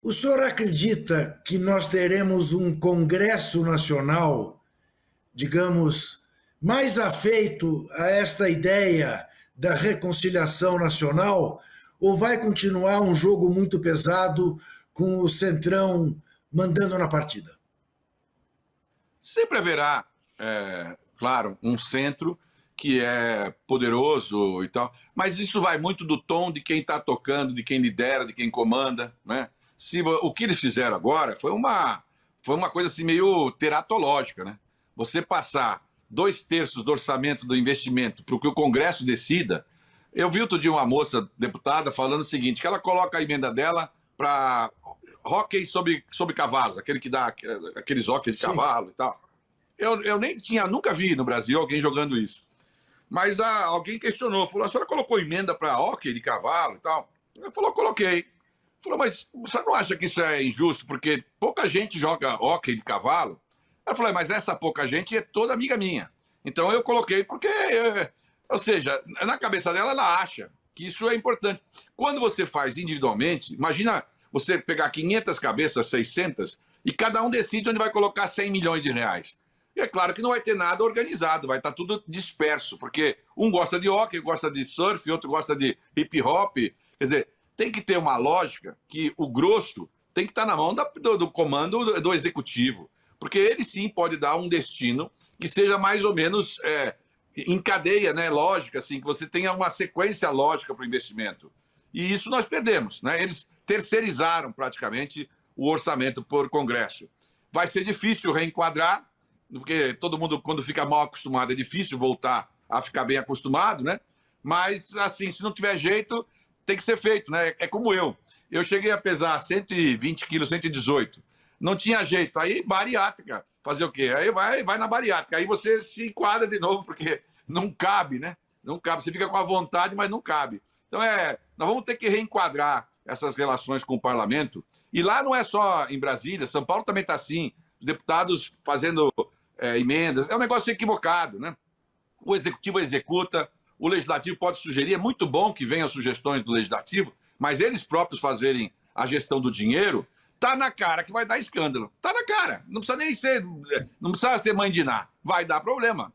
O senhor acredita que nós teremos um Congresso Nacional, digamos, mais afeito a esta ideia da reconciliação nacional? Ou vai continuar um jogo muito pesado com o Centrão mandando na partida? Sempre haverá, é, claro, um centro que é poderoso e tal, mas isso vai muito do tom de quem está tocando, de quem lidera, de quem comanda, né? se o que eles fizeram agora foi uma foi uma coisa assim meio teratológica, né? Você passar dois terços do orçamento do investimento para o que o Congresso decida. Eu vi outro dia uma moça deputada falando o seguinte, que ela coloca a emenda dela para hockey sobre, sobre cavalos, aquele que dá aqueles hóqueis de Sim. cavalo e tal. Eu, eu nem tinha, nunca vi no Brasil alguém jogando isso. Mas a, ah, alguém questionou, falou, a senhora colocou emenda para hóquei de cavalo e tal? Ela falou, coloquei. Falou, mas você não acha que isso é injusto? Porque pouca gente joga hóquei de cavalo. Ela falou, mas essa pouca gente é toda amiga minha. Então eu coloquei porque, eh, ou seja, na cabeça dela ela acha que isso é importante. Quando você faz individualmente, imagina você pegar 500 cabeças, 600, e cada um decide onde vai colocar 100 milhões de reais. E é claro que não vai ter nada organizado, vai estar tá tudo disperso, porque um gosta de hockey, gosta de surf, outro gosta de hip hop. Quer dizer, tem que ter uma lógica que o grosso tem que estar tá na mão da, do, do, comando do, do, executivo, porque ele sim pode dar um destino que seja mais ou menos é, em cadeia, né, lógica, assim, que você tenha uma sequência lógica para o investimento. E isso nós perdemos, né? Eles terceirizaram praticamente o orçamento por Congresso. Vai ser difícil reenquadrar, porque todo mundo, quando fica mal acostumado, é difícil voltar a ficar bem acostumado, né? Mas, assim, se não tiver jeito, tem que ser feito, né? É como eu. Eu cheguei a pesar 120 quilos, 118. Não tinha jeito. Aí, bariátrica. Fazer o quê? Aí vai, vai na bariátrica. Aí você se enquadra de novo, porque não cabe, né? Não cabe. Você fica com a vontade, mas não cabe. Então, é, nós vamos ter que reenquadrar essas relações com o parlamento. E lá não é só em Brasília, São Paulo também está assim. Os deputados fazendo é, emendas. É um negócio equivocado, né? O executivo executa, o legislativo pode sugerir, é muito bom que venham sugestões do legislativo, mas eles próprios fazerem a gestão do dinheiro, tá na cara que vai dar escândalo. Tá na cara. Não precisa nem ser, não precisa ser mãe de nada. Vai dar problema.